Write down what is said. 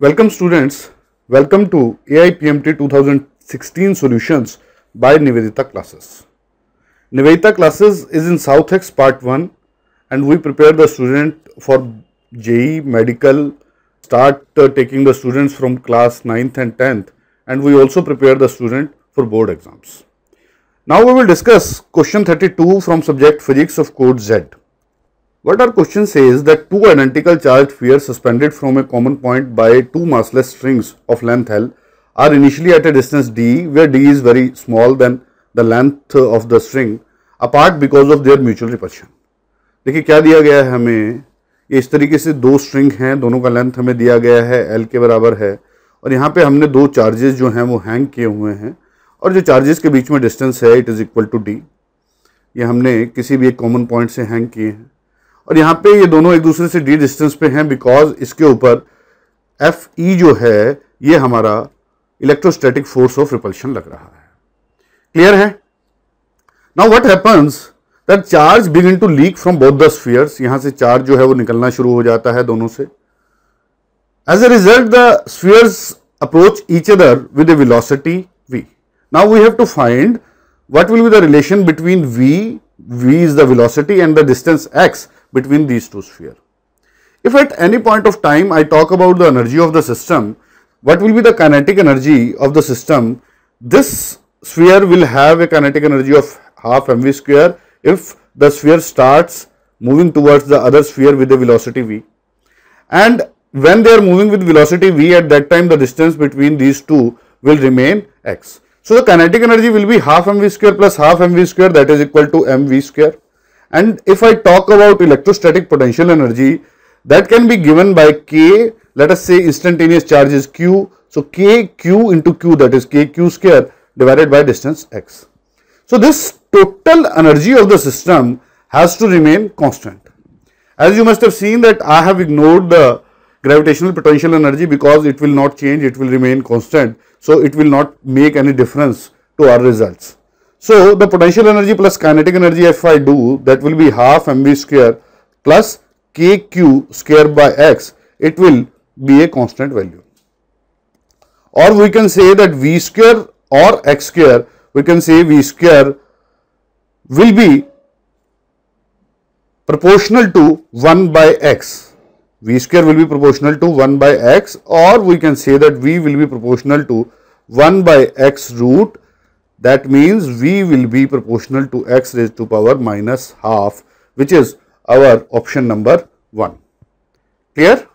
Welcome students, welcome to AIPMT 2016 solutions by Nivedita classes. Nivedita classes is in Southex part 1 and we prepare the student for JE medical start uh, taking the students from class 9th and 10th and we also prepare the student for board exams. Now we will discuss question 32 from subject physics of code Z. What our question says that two identical charged spheres suspended from a common point by two massless strings of length L are initially at a distance d where d is very small than the length of the string apart because of their mutual repulsion. देखिए क्या दिया गया है हमें ये इस तरीके से दो स्ट्रिंग हैं दोनों का लेंथ हमें दिया गया है एल के बराबर है और यहाँ पे हमने दो चार्जेस जो हैं वो हैंग किए हुए हैं और जो चार्जेस के बीच में डिस्टेंस है it is equal to D ये हमने किसी भी एक कॉमन पॉइंट से हैंग किए हैं और यहाँ पे ये दोनों एक दूसरे से डी डिस्टेंस पे हैं बिकॉज इसके ऊपर एफ ई जो है ये हमारा इलेक्ट्रोस्टैटिक फोर्स ऑफ रिपल्शन लग रहा है क्लियर है now what happens that charge begin to leak from both the spheres यहां से चार्ज जो है वो निकलना शुरू हो जाता है दोनों से as a result the spheres approach each other with a velocity v now we have to find what will be the relation between v v is the velocity and the distance x between these two spheres. If at any point of time I talk about the energy of the system, what will be the kinetic energy of the system? This sphere will have a kinetic energy of half mv square if the sphere starts moving towards the other sphere with a velocity v. And when they are moving with velocity v at that time the distance between these two will remain x. So, the kinetic energy will be half mv square plus half mv square that is equal to mv square. And if I talk about electrostatic potential energy, that can be given by K, let us say instantaneous charge is Q. So, K Q into Q that is K Q square divided by distance x. So, this total energy of the system has to remain constant. As you must have seen that I have ignored the gravitational potential energy because it will not change, it will remain constant. So, it will not make any difference to our results. So the potential energy plus kinetic energy if I do that will be half mv square plus kq square by x it will be a constant value or we can say that v square or x square we can say v square will be proportional to 1 by x v square will be proportional to 1 by x or we can say that v will be proportional to 1 by x root that means V will be proportional to x raised to power minus half which is our option number 1. Clear?